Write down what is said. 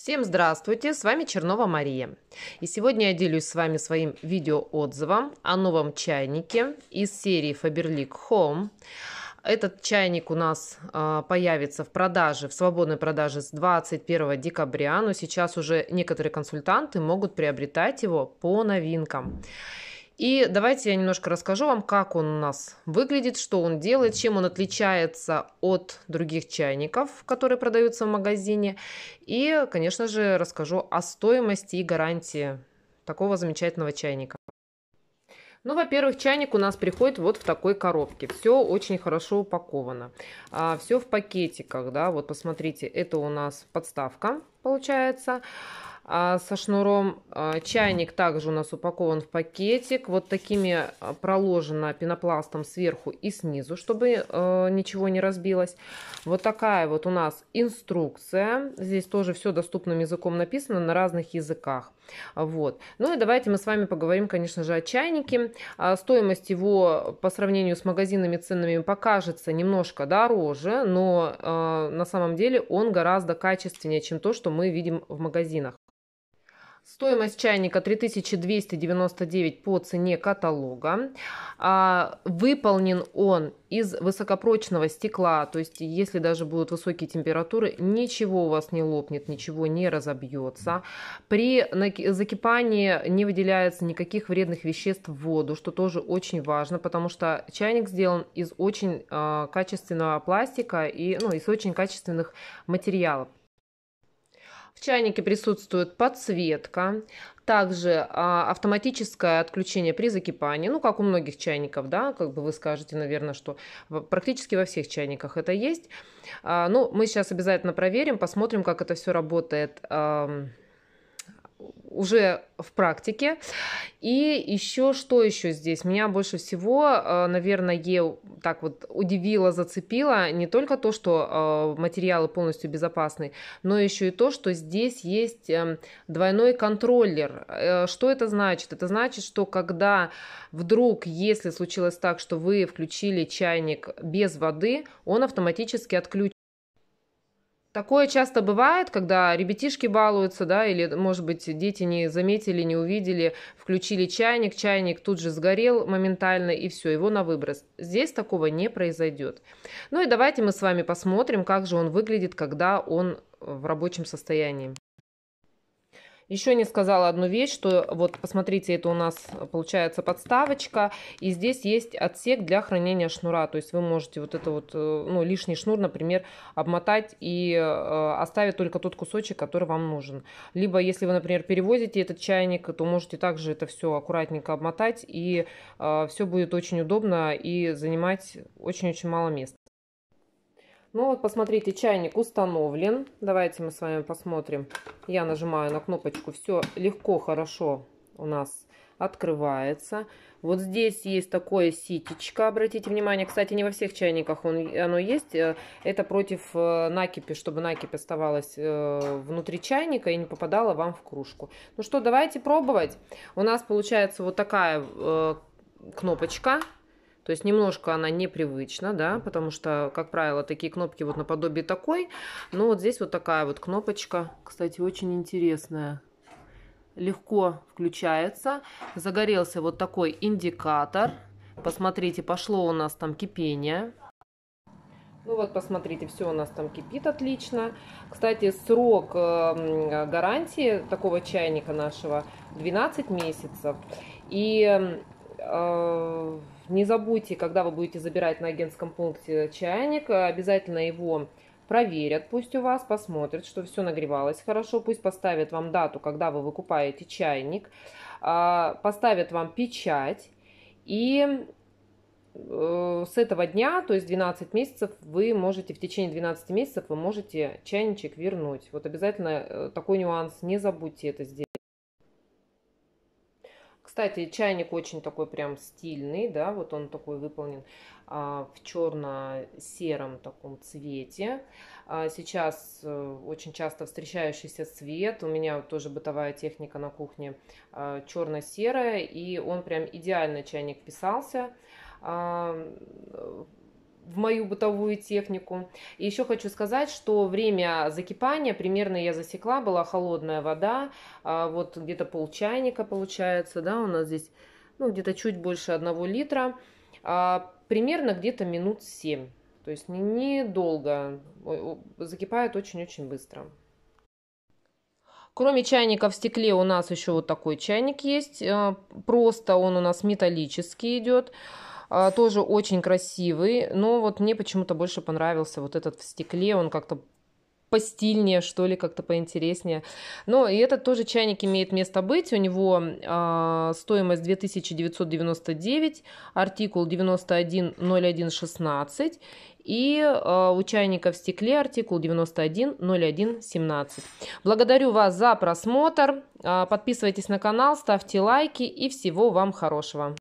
Всем здравствуйте, с вами Чернова Мария. И сегодня я делюсь с вами своим видеоотзывом о новом чайнике из серии Faberlic Home. Этот чайник у нас э, появится в продаже, в свободной продаже с 21 декабря, но сейчас уже некоторые консультанты могут приобретать его по новинкам. И давайте я немножко расскажу вам, как он у нас выглядит, что он делает, чем он отличается от других чайников, которые продаются в магазине. И, конечно же, расскажу о стоимости и гарантии такого замечательного чайника. Ну, во-первых, чайник у нас приходит вот в такой коробке. Все очень хорошо упаковано. А, все в пакетиках, да, вот посмотрите, это у нас подставка получается а со шнуром. А, чайник также у нас упакован в пакетик. Вот такими а, проложено пенопластом сверху и снизу, чтобы а, ничего не разбилось. Вот такая вот у нас инструкция. Здесь тоже все доступным языком написано на разных языках. Вот. Ну и давайте мы с вами поговорим, конечно же, о чайнике. Стоимость его по сравнению с магазинными ценами покажется немножко дороже, но на самом деле он гораздо качественнее, чем то, что мы видим в магазинах. Стоимость чайника 3299 по цене каталога. А, выполнен он из высокопрочного стекла, то есть если даже будут высокие температуры, ничего у вас не лопнет, ничего не разобьется. При закипании не выделяется никаких вредных веществ в воду, что тоже очень важно, потому что чайник сделан из очень а, качественного пластика и ну, из очень качественных материалов. В чайнике присутствует подсветка, также а, автоматическое отключение при закипании, ну, как у многих чайников, да, как бы вы скажете, наверное, что практически во всех чайниках это есть. А, ну, мы сейчас обязательно проверим, посмотрим, как это все работает. А, уже в практике. И еще что еще здесь? Меня больше всего, э, наверное, так вот удивило, зацепило не только то, что э, материалы полностью безопасны, но еще и то, что здесь есть эм, двойной контроллер. Э, что это значит? Это значит, что когда вдруг, если случилось так, что вы включили чайник без воды, он автоматически отключен Такое часто бывает, когда ребятишки балуются, да, или, может быть, дети не заметили, не увидели, включили чайник, чайник тут же сгорел моментально, и все, его на выброс. Здесь такого не произойдет. Ну и давайте мы с вами посмотрим, как же он выглядит, когда он в рабочем состоянии. Еще не сказала одну вещь, что вот посмотрите, это у нас э, получается подставочка, и здесь есть отсек для хранения шнура, то есть вы можете вот это вот, э, ну, лишний шнур, например, обмотать и э, оставить только тот кусочек, который вам нужен. Либо если вы, например, перевозите этот чайник, то можете также это все аккуратненько обмотать, и все будет очень удобно и занимать очень-очень мало места. Ну вот, посмотрите, чайник установлен. Давайте мы с вами посмотрим. Я нажимаю на кнопочку. Все легко, хорошо у нас открывается. Вот здесь есть такое ситечко, обратите внимание. Кстати, не во всех чайниках он, оно есть. Э, это против э, накипи, чтобы накипь оставалась э, внутри чайника и не попадала вам в кружку. Ну что, давайте пробовать. У нас получается вот такая кнопочка то есть немножко она непривычна, да, потому что, как правило, такие кнопки вот наподобие такой. Но вот здесь вот такая вот кнопочка, кстати, очень интересная легко включается. Загорелся вот такой индикатор. Посмотрите, пошло у нас там кипение. Ну вот, посмотрите, все у нас там кипит отлично. Кстати, срок э, гарантии такого чайника нашего 12 месяцев. И... Э, не забудьте, когда вы будете забирать на агентском пункте чайник, э, обязательно его проверят, пусть у вас посмотрят, что все нагревалось хорошо, пусть поставят вам дату, когда вы выкупаете чайник, а, поставят вам печать и э, с этого дня, то есть 12 месяцев, вы можете, в течение 12 месяцев вы можете чайничек вернуть. Вот обязательно э, такой нюанс, не забудьте это сделать. Кстати, чайник очень такой прям стильный, да, вот он такой выполнен а, в черно-сером таком цвете. А сейчас а, очень часто встречающийся цвет. У меня тоже бытовая техника на кухне а, черно-серая, и он прям идеально чайник писался. А, в мою бытовую технику. И еще хочу сказать, что время закипания примерно я засекла, была холодная вода, а, вот где-то пол чайника получается, да, у нас здесь, ну, где-то чуть больше одного литра, а, примерно где-то минут 7. То есть недолго, закипает очень-очень быстро. Кроме чайника в стекле у нас еще вот такой чайник есть. А, просто он у нас металлический идет. А, тоже очень красивый, но вот мне почему-то больше понравился вот этот в стекле, он как-то постильнее, что ли, как-то поинтереснее. Но и этот тоже чайник имеет место быть. У него э, стоимость 2999, артикул 910116 и э, у чайника в стекле артикул 910117. Благодарю вас за просмотр. Э, подписывайтесь на канал, ставьте лайки и всего вам хорошего.